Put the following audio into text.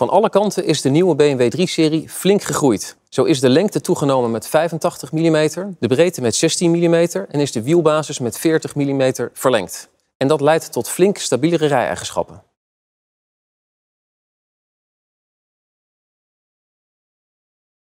Van alle kanten is de nieuwe BMW 3-serie flink gegroeid. Zo is de lengte toegenomen met 85 mm, de breedte met 16 mm en is de wielbasis met 40 mm verlengd. En dat leidt tot flink stabielere rij-eigenschappen.